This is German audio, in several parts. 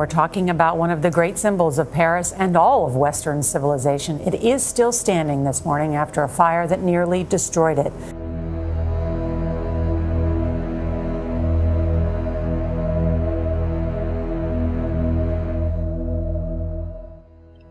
We're talking about one of the great symbols of Paris and all of Western civilization. It is still standing this morning after a fire that nearly destroyed it.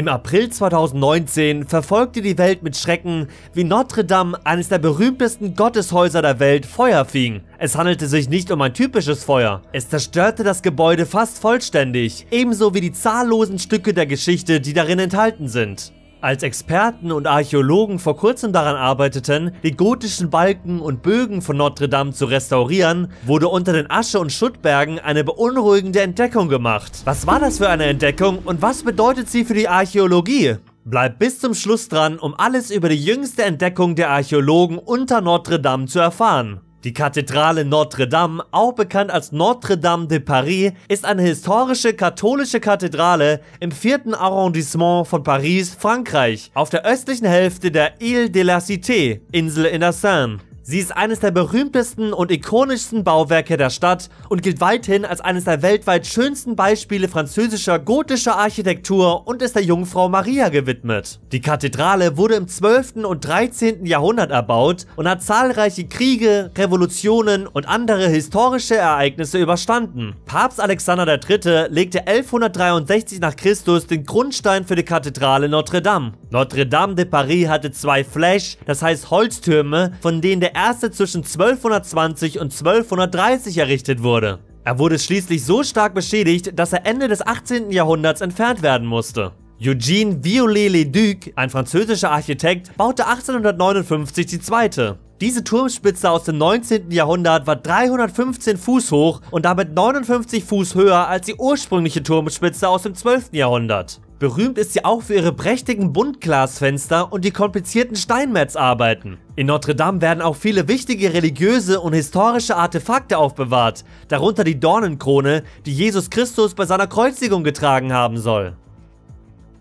Im April 2019 verfolgte die Welt mit Schrecken, wie Notre Dame, eines der berühmtesten Gotteshäuser der Welt, Feuer fing. Es handelte sich nicht um ein typisches Feuer. Es zerstörte das Gebäude fast vollständig, ebenso wie die zahllosen Stücke der Geschichte, die darin enthalten sind. Als Experten und Archäologen vor kurzem daran arbeiteten, die gotischen Balken und Bögen von Notre Dame zu restaurieren, wurde unter den Asche- und Schuttbergen eine beunruhigende Entdeckung gemacht. Was war das für eine Entdeckung und was bedeutet sie für die Archäologie? Bleibt bis zum Schluss dran, um alles über die jüngste Entdeckung der Archäologen unter Notre Dame zu erfahren. Die Kathedrale Notre Dame, auch bekannt als Notre Dame de Paris, ist eine historische katholische Kathedrale im vierten Arrondissement von Paris, Frankreich, auf der östlichen Hälfte der Île de la Cité, Insel in der Seine. Sie ist eines der berühmtesten und ikonischsten Bauwerke der Stadt und gilt weithin als eines der weltweit schönsten Beispiele französischer gotischer Architektur und ist der Jungfrau Maria gewidmet. Die Kathedrale wurde im 12. und 13. Jahrhundert erbaut und hat zahlreiche Kriege, Revolutionen und andere historische Ereignisse überstanden. Papst Alexander III. legte 1163 nach Christus den Grundstein für die Kathedrale Notre Dame. Notre Dame de Paris hatte zwei Flash, das heißt Holztürme, von denen der erste zwischen 1220 und 1230 errichtet wurde. Er wurde schließlich so stark beschädigt, dass er Ende des 18. Jahrhunderts entfernt werden musste. Eugene Viollet-le-Duc, ein französischer Architekt, baute 1859 die zweite. Diese Turmspitze aus dem 19. Jahrhundert war 315 Fuß hoch und damit 59 Fuß höher als die ursprüngliche Turmspitze aus dem 12. Jahrhundert. Berühmt ist sie auch für ihre prächtigen Buntglasfenster und die komplizierten Steinmetzarbeiten. In Notre Dame werden auch viele wichtige religiöse und historische Artefakte aufbewahrt, darunter die Dornenkrone, die Jesus Christus bei seiner Kreuzigung getragen haben soll.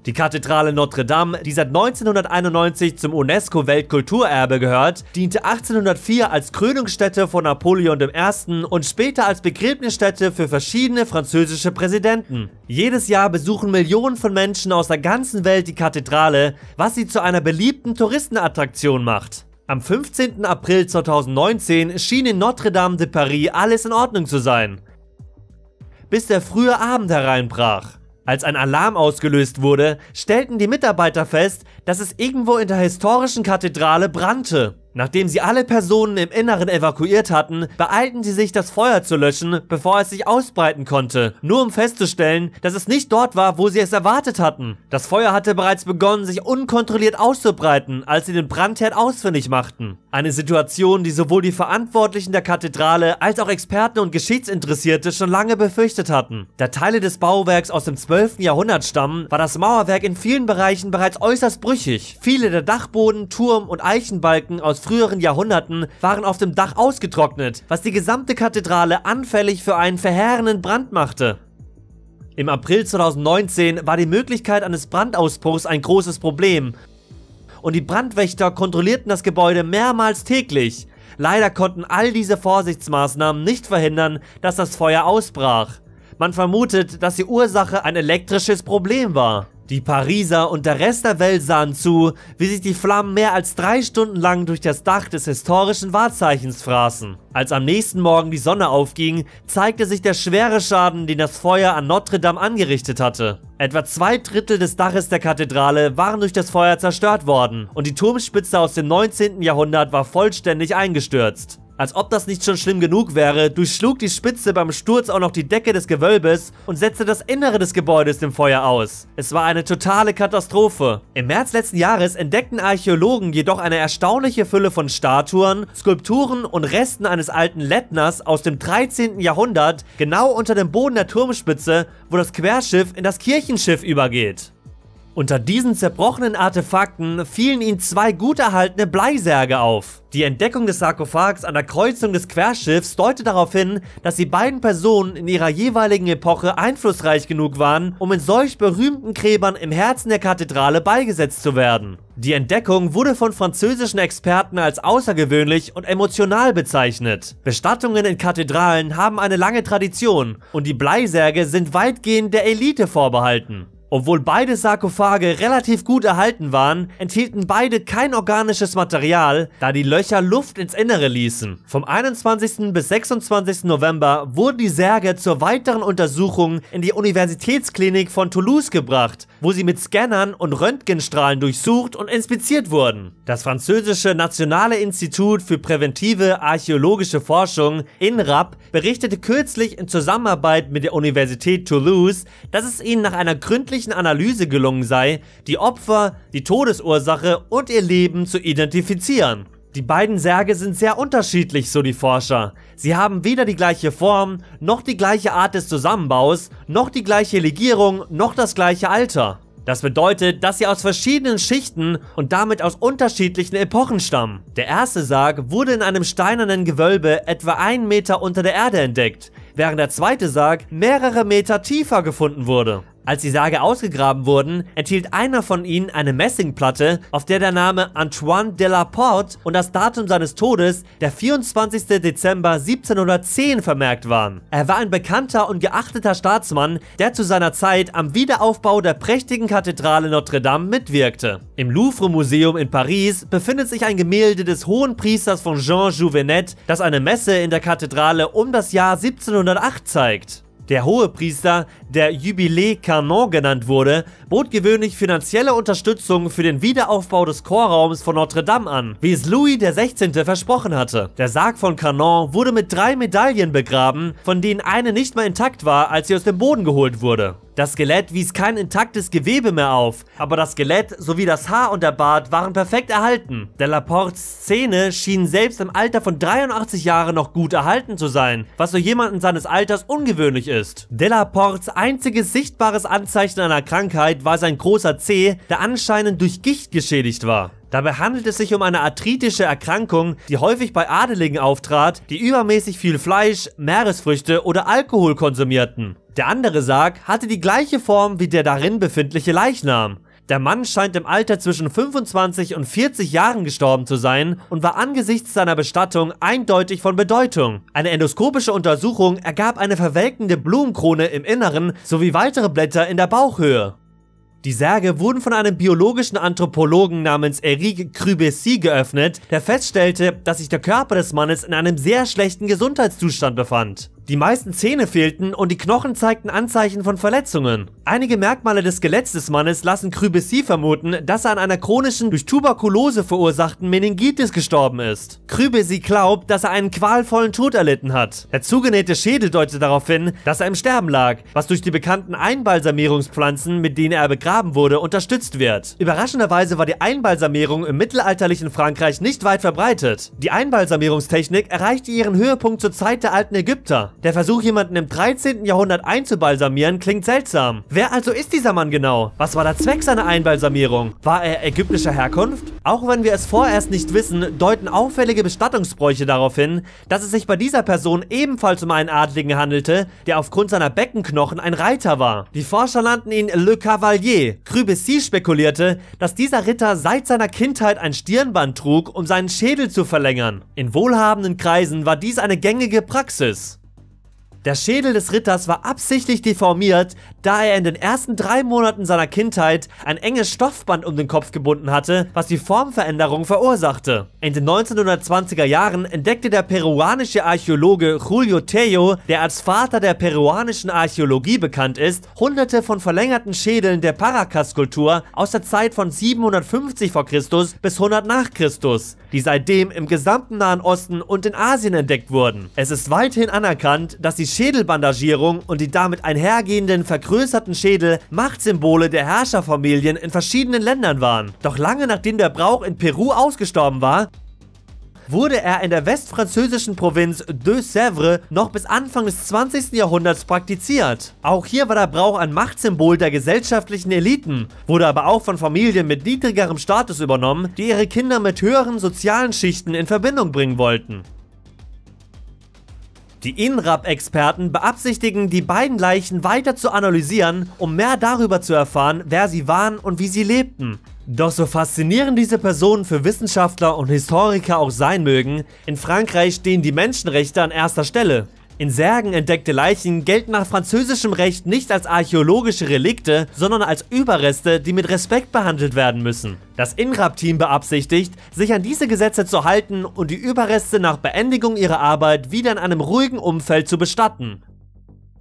Die Kathedrale Notre Dame, die seit 1991 zum UNESCO-Weltkulturerbe gehört, diente 1804 als Krönungsstätte von Napoleon I. und später als Begräbnisstätte für verschiedene französische Präsidenten. Jedes Jahr besuchen Millionen von Menschen aus der ganzen Welt die Kathedrale, was sie zu einer beliebten Touristenattraktion macht. Am 15. April 2019 schien in Notre-Dame de Paris alles in Ordnung zu sein, bis der frühe Abend hereinbrach. Als ein Alarm ausgelöst wurde, stellten die Mitarbeiter fest, dass es irgendwo in der historischen Kathedrale brannte. Nachdem sie alle Personen im Inneren evakuiert hatten, beeilten sie sich, das Feuer zu löschen, bevor es sich ausbreiten konnte, nur um festzustellen, dass es nicht dort war, wo sie es erwartet hatten. Das Feuer hatte bereits begonnen, sich unkontrolliert auszubreiten, als sie den Brandherd ausfindig machten. Eine Situation, die sowohl die Verantwortlichen der Kathedrale als auch Experten und Geschichtsinteressierte schon lange befürchtet hatten. Da Teile des Bauwerks aus dem 12. Jahrhundert stammen, war das Mauerwerk in vielen Bereichen bereits äußerst brüchig. Viele der Dachboden, Turm und Eichenbalken aus früheren Jahrhunderten waren auf dem Dach ausgetrocknet, was die gesamte Kathedrale anfällig für einen verheerenden Brand machte. Im April 2019 war die Möglichkeit eines Brandausbruchs ein großes Problem. Und die Brandwächter kontrollierten das Gebäude mehrmals täglich. Leider konnten all diese Vorsichtsmaßnahmen nicht verhindern, dass das Feuer ausbrach. Man vermutet, dass die Ursache ein elektrisches Problem war. Die Pariser und der Rest der Welt sahen zu, wie sich die Flammen mehr als drei Stunden lang durch das Dach des historischen Wahrzeichens fraßen. Als am nächsten Morgen die Sonne aufging, zeigte sich der schwere Schaden, den das Feuer an Notre Dame angerichtet hatte. Etwa zwei Drittel des Daches der Kathedrale waren durch das Feuer zerstört worden und die Turmspitze aus dem 19. Jahrhundert war vollständig eingestürzt. Als ob das nicht schon schlimm genug wäre, durchschlug die Spitze beim Sturz auch noch die Decke des Gewölbes und setzte das Innere des Gebäudes dem Feuer aus. Es war eine totale Katastrophe. Im März letzten Jahres entdeckten Archäologen jedoch eine erstaunliche Fülle von Statuen, Skulpturen und Resten eines alten Lettners aus dem 13. Jahrhundert genau unter dem Boden der Turmspitze, wo das Querschiff in das Kirchenschiff übergeht. Unter diesen zerbrochenen Artefakten fielen ihnen zwei gut erhaltene Bleisärge auf. Die Entdeckung des Sarkophags an der Kreuzung des Querschiffs deutet darauf hin, dass die beiden Personen in ihrer jeweiligen Epoche einflussreich genug waren, um in solch berühmten Gräbern im Herzen der Kathedrale beigesetzt zu werden. Die Entdeckung wurde von französischen Experten als außergewöhnlich und emotional bezeichnet. Bestattungen in Kathedralen haben eine lange Tradition und die Bleisärge sind weitgehend der Elite vorbehalten. Obwohl beide Sarkophage relativ gut erhalten waren, enthielten beide kein organisches Material, da die Löcher Luft ins Innere ließen. Vom 21. bis 26. November wurden die Särge zur weiteren Untersuchung in die Universitätsklinik von Toulouse gebracht, wo sie mit Scannern und Röntgenstrahlen durchsucht und inspiziert wurden. Das französische Nationale Institut für präventive archäologische Forschung, INRAP, berichtete kürzlich in Zusammenarbeit mit der Universität Toulouse, dass es ihnen nach einer gründlichen gründlichen Analyse gelungen sei, die Opfer, die Todesursache und ihr Leben zu identifizieren. Die beiden Särge sind sehr unterschiedlich, so die Forscher. Sie haben weder die gleiche Form, noch die gleiche Art des Zusammenbaus, noch die gleiche Legierung, noch das gleiche Alter. Das bedeutet, dass sie aus verschiedenen Schichten und damit aus unterschiedlichen Epochen stammen. Der erste Sarg wurde in einem steinernen Gewölbe etwa einen Meter unter der Erde entdeckt, während der zweite Sarg mehrere Meter tiefer gefunden wurde. Als die Särge ausgegraben wurden, enthielt einer von ihnen eine Messingplatte, auf der der Name Antoine de la Porte und das Datum seines Todes, der 24. Dezember 1710, vermerkt waren. Er war ein bekannter und geachteter Staatsmann, der zu seiner Zeit am Wiederaufbau der prächtigen Kathedrale Notre Dame mitwirkte. Im Louvre-Museum in Paris befindet sich ein Gemälde des Hohen Priesters von Jean Jouvenet, das eine Messe in der Kathedrale um das Jahr 1708 zeigt. Der Hohepriester, der Jubilé Canon genannt wurde, bot gewöhnlich finanzielle Unterstützung für den Wiederaufbau des Chorraums von Notre Dame an, wie es Louis XVI. versprochen hatte. Der Sarg von Canon wurde mit drei Medaillen begraben, von denen eine nicht mal intakt war, als sie aus dem Boden geholt wurde. Das Skelett wies kein intaktes Gewebe mehr auf, aber das Skelett sowie das Haar und der Bart waren perfekt erhalten. Delaportes Zähne schienen selbst im Alter von 83 Jahren noch gut erhalten zu sein, was für jemanden seines Alters ungewöhnlich ist. Delaportes einziges sichtbares Anzeichen einer Krankheit war sein großer Zeh, der anscheinend durch Gicht geschädigt war. Dabei handelt es sich um eine arthritische Erkrankung, die häufig bei Adeligen auftrat, die übermäßig viel Fleisch, Meeresfrüchte oder Alkohol konsumierten. Der andere Sarg hatte die gleiche Form wie der darin befindliche Leichnam. Der Mann scheint im Alter zwischen 25 und 40 Jahren gestorben zu sein und war angesichts seiner Bestattung eindeutig von Bedeutung. Eine endoskopische Untersuchung ergab eine verwelkende Blumenkrone im Inneren sowie weitere Blätter in der Bauchhöhe. Die Särge wurden von einem biologischen Anthropologen namens Eric Crubessy geöffnet, der feststellte, dass sich der Körper des Mannes in einem sehr schlechten Gesundheitszustand befand. Die meisten Zähne fehlten und die Knochen zeigten Anzeichen von Verletzungen. Einige Merkmale des Skeletts des Mannes lassen Krübesi vermuten, dass er an einer chronischen, durch Tuberkulose verursachten Meningitis gestorben ist. Krübesi glaubt, dass er einen qualvollen Tod erlitten hat. Der zugenähte Schädel deutet darauf hin, dass er im Sterben lag, was durch die bekannten Einbalsamierungspflanzen, mit denen er begraben wurde, unterstützt wird. Überraschenderweise war die Einbalsamierung im mittelalterlichen Frankreich nicht weit verbreitet. Die Einbalsamierungstechnik erreichte ihren Höhepunkt zur Zeit der alten Ägypter. Der Versuch, jemanden im 13. Jahrhundert einzubalsamieren, klingt seltsam. Wer also ist dieser Mann genau? Was war der Zweck seiner Einbalsamierung? War er ägyptischer Herkunft? Auch wenn wir es vorerst nicht wissen, deuten auffällige Bestattungsbräuche darauf hin, dass es sich bei dieser Person ebenfalls um einen Adligen handelte, der aufgrund seiner Beckenknochen ein Reiter war. Die Forscher nannten ihn Le Cavalier. Grübessy spekulierte, dass dieser Ritter seit seiner Kindheit ein Stirnband trug, um seinen Schädel zu verlängern. In wohlhabenden Kreisen war dies eine gängige Praxis. Der Schädel des Ritters war absichtlich deformiert, da er in den ersten drei Monaten seiner Kindheit ein enges Stoffband um den Kopf gebunden hatte, was die Formveränderung verursachte. In den 1920er Jahren entdeckte der peruanische Archäologe Julio Tejo, der als Vater der peruanischen Archäologie bekannt ist, hunderte von verlängerten Schädeln der Paracas-Kultur aus der Zeit von 750 v. Chr. bis 100 nach Christus, die seitdem im gesamten Nahen Osten und in Asien entdeckt wurden. Es ist weithin anerkannt, dass die Schädelbandagierung und die damit einhergehenden Verkürzungen vergrößerten Schädel Machtsymbole der Herrscherfamilien in verschiedenen Ländern waren. Doch lange nachdem der Brauch in Peru ausgestorben war, wurde er in der westfranzösischen Provinz de Sèvres noch bis Anfang des 20. Jahrhunderts praktiziert. Auch hier war der Brauch ein Machtsymbol der gesellschaftlichen Eliten, wurde aber auch von Familien mit niedrigerem Status übernommen, die ihre Kinder mit höheren sozialen Schichten in Verbindung bringen wollten. Die INRAP-Experten beabsichtigen, die beiden Leichen weiter zu analysieren, um mehr darüber zu erfahren, wer sie waren und wie sie lebten. Doch so faszinierend diese Personen für Wissenschaftler und Historiker auch sein mögen, in Frankreich stehen die Menschenrechte an erster Stelle. In Särgen entdeckte Leichen gelten nach französischem Recht nicht als archäologische Relikte, sondern als Überreste, die mit Respekt behandelt werden müssen. Das INRAP-Team beabsichtigt, sich an diese Gesetze zu halten und die Überreste nach Beendigung ihrer Arbeit wieder in einem ruhigen Umfeld zu bestatten.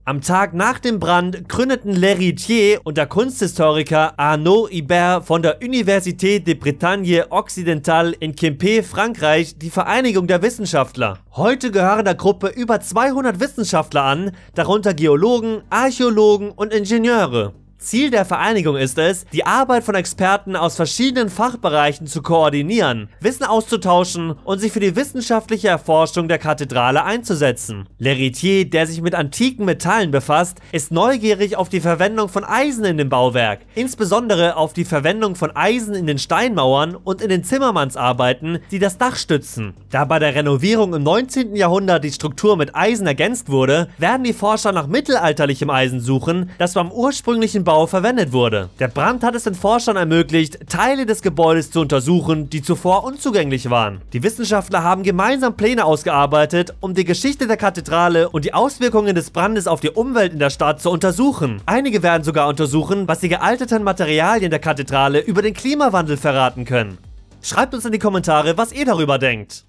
Am Tag nach dem Brand gründeten L'Héritier und der Kunsthistoriker Arnaud Ibert von der Université de Bretagne Occidentale in Quimper, Frankreich, die Vereinigung der Wissenschaftler. Heute gehören der Gruppe über 200 Wissenschaftler an, darunter Geologen, Archäologen und Ingenieure. Ziel der Vereinigung ist es, die Arbeit von Experten aus verschiedenen Fachbereichen zu koordinieren, Wissen auszutauschen und sich für die wissenschaftliche Erforschung der Kathedrale einzusetzen. Leritier, der sich mit antiken Metallen befasst, ist neugierig auf die Verwendung von Eisen in dem Bauwerk, insbesondere auf die Verwendung von Eisen in den Steinmauern und in den Zimmermannsarbeiten, die das Dach stützen. Da bei der Renovierung im 19. Jahrhundert die Struktur mit Eisen ergänzt wurde, werden die Forscher nach mittelalterlichem Eisen suchen, das beim ursprünglichen Anbau verwendet wurde. Der Brand hat es den Forschern ermöglicht, Teile des Gebäudes zu untersuchen, die zuvor unzugänglich waren. Die Wissenschaftler haben gemeinsam Pläne ausgearbeitet, um die Geschichte der Kathedrale und die Auswirkungen des Brandes auf die Umwelt in der Stadt zu untersuchen. Einige werden sogar untersuchen, was die gealterten Materialien der Kathedrale über den Klimawandel verraten können. Schreibt uns in die Kommentare, was ihr darüber denkt.